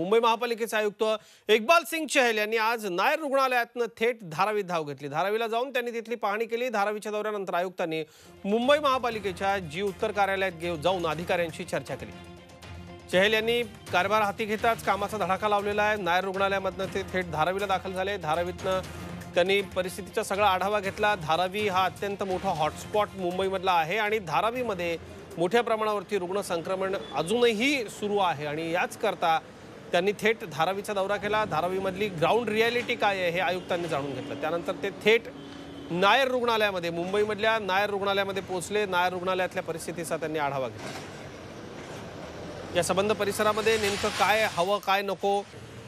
मुंबई महापालिकेचे आयुक्त इकबाल सिंग चहल यांनी आज नायर रुग्णालयातनं थेट धारावीत धाव घेतली धारावीला जाऊन त्यांनी तिथली पाहणी केली धारावीच्या दौऱ्यानंतर आयुक्तांनी मुंबई महापालिकेच्या जी उत्तर कार्यालयात जाऊन अधिकाऱ्यांशी चर्चा केली चहल यांनी कारभार हाती घेताच कामाचा धडाका लावलेला आहे नायर रुग्णालयामधनं ते थेट धारावीला दाखल झाले धारावीतनं त्यांनी परिस्थितीचा सगळा आढावा घेतला धारावी हा अत्यंत मोठा हॉटस्पॉट मुंबईमधला आहे आणि धारावीमध्ये मोठ्या प्रमाणावरती रुग्ण संक्रमण अजूनही सुरू आहे आणि याच करता त्यांनी थेट धारावीचा दौरा केला धारावीमधली ग्राउंड रियालिटी काय आहे हे आयुक्तांनी जाणून घेतलं त्यानंतर ते थेट नायर रुग्णालयामध्ये मुंबईमधल्या नायर रुग्णालयामध्ये पोहोचले नायर रुग्णालयातल्या परिस्थितीचा त्यांनी आढावा घेतला या संबंध परिसरामध्ये नेमकं काय हवं काय नको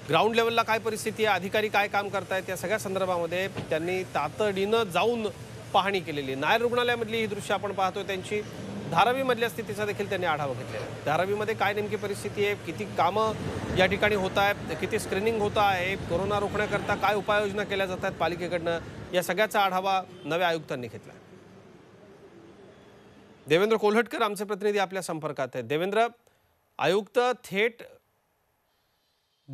ग्राउंड लेवलला काय परिस्थिती आहे अधिकारी काय काम करतायत या सगळ्या संदर्भामध्ये त्यांनी तातडीनं जाऊन पाहणी केलेली नायर रुग्णालयामधली ही दृश्य आपण पाहतोय त्यांची धारावीमधल्या स्थितीचा देखील त्यांनी आढावा घेतलेला आहे धारावीमध्ये काय नेमकी परिस्थिती आहे किती कामं या ठिकाणी होत आहेत किती स्क्रीनिंग होत आहे कोरोना रोखण्याकरता काय उपाययोजना केल्या जात आहेत पालिकेकडनं या सगळ्याचा आढावा नव्या आयुक्तांनी घेतला देवेंद्र कोल्हटकर आमचे प्रतिनिधी आपल्या संपर्कात आहेत देवेंद्र आयुक्त थेट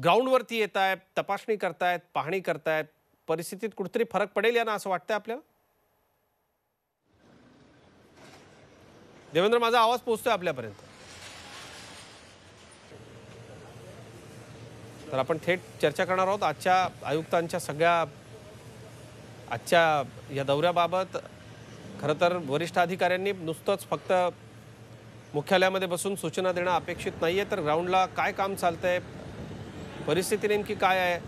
ग्राउंडवरती येत आहेत तपासणी करतायत पाहणी करतायत परिस्थितीत कुठेतरी फरक पडेल ना असं वाटतंय आपल्याला देवेंद्र माझा आवाज पोहोचतोय आपल्यापर्यंत तर आपण थेट चर्चा करणार आहोत आजच्या आयुक्तांच्या सगळ्या आजच्या या दौऱ्याबाबत खरं तर वरिष्ठ अधिकाऱ्यांनी नुसतंच फक्त मुख्यालयामध्ये बसून सूचना देणं अपेक्षित नाही आहे तर ग्राउंडला काय काम चालतंय परिस्थिती नेमकी काय आहे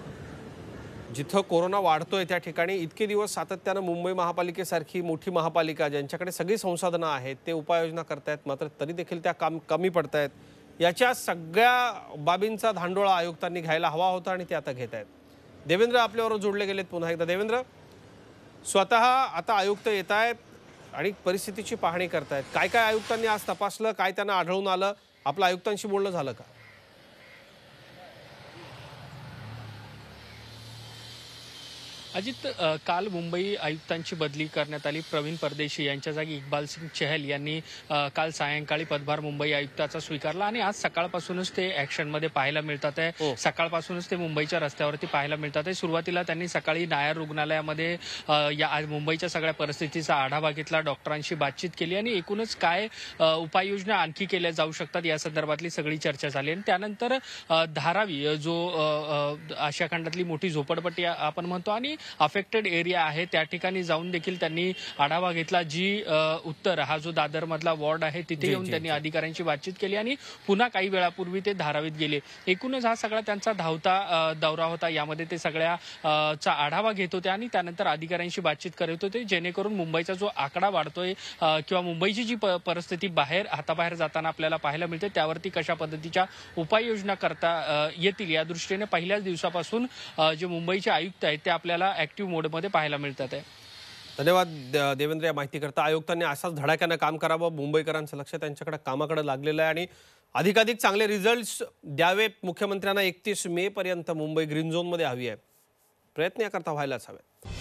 जिथं कोरोना वाढतोय त्या ठिकाणी इतके दिवस सातत्यानं मुंबई महापालिकेसारखी मोठी महापालिका ज्यांच्याकडे सगळी संसाधनं आहेत ते उपाययोजना करतायत मात्र तरी देखील त्या काम कमी पडत आहेत याच्या सगळ्या बाबींचा धांडोळा आयुक्तांनी घ्यायला हवा होता आणि ते आता घेत आहेत देवेंद्र आपल्याबरोबर जोडले गेलेत पुन्हा एकदा देवेंद्र स्वतः आता आयुक्त येत आहेत आणि परिस्थितीची पाहणी करतायत काय काय आयुक्तांनी आज तपासलं काय त्यांना आढळून आलं आपलं आयुक्तांशी बोलणं झालं का अजित काल मुंबई आयुक्तांची बदली करण्यात आली प्रवीण परदेशी यांच्या जागी इकबाल सिंग चहल यांनी काल सायंकाळी पदभार मुंबई आयुक्ताचा स्वीकारला आणि आज सकाळपासूनच ते ऍक्शनमध्ये पाहायला मिळतात आहे हो. सकाळपासूनच ते मुंबईच्या रस्त्यावरती पाहायला मिळतात आहे सुरुवातीला त्यांनी सकाळी नायर रुग्णालयामध्ये या मुंबईच्या सगळ्या परिस्थितीचा आढावा घेतला डॉक्टरांशी बातचीत केली आणि एकूणच काय उपाययोजना आणखी केल्या जाऊ शकतात या संदर्भातली सगळी चर्चा झाली आणि त्यानंतर धारावी जो आशिया खंडातली मोठी झोपडपट्टी आपण म्हणतो आणि अफेक्टेड एरिया आहे त्या ठिकाणी जाऊन देखील त्यांनी आढावा घेतला जी उत्तर हा जो दादरमधला वॉर्ड आहे तिथे येऊन त्यांनी अधिकाऱ्यांशी बातचीत केली आणि पुन्हा काही वेळापूर्वी ते धारावीत गेले एकूणच हा सगळा त्यांचा धावता दौरा होता यामध्ये ते सगळ्याचा आढावा घेत होते आणि त्यानंतर अधिकाऱ्यांशी बातचीत करत होते जेणेकरून मुंबईचा जो आकडा वाढतोय किंवा मुंबईची जी परिस्थिती बाहेर हाताबाहेर जाताना आपल्याला पाहायला मिळते त्यावरती कशा पद्धतीच्या उपाययोजना करता येतील या दृष्टीने पहिल्याच दिवसापासून जे मुंबईचे आयुक्त आहेत ते आपल्याला आपल्याला ॲक्टिव्ह मोडमध्ये पाहायला मिळतात आहे धन्यवाद देवेंद्र या माहितीकरता आयुक्तांनी असाच धडाक्यानं काम करावं मुंबईकरांचं लक्ष त्यांच्याकडे कामाकडे लागलेलं आहे आणि अधिकाधिक चांगले रिझल्ट द्यावे मुख्यमंत्र्यांना एकतीस मे पर्यंत मुंबई ग्रीन झोनमध्ये हवी आहे प्रयत्न करता व्हायलाच हवेत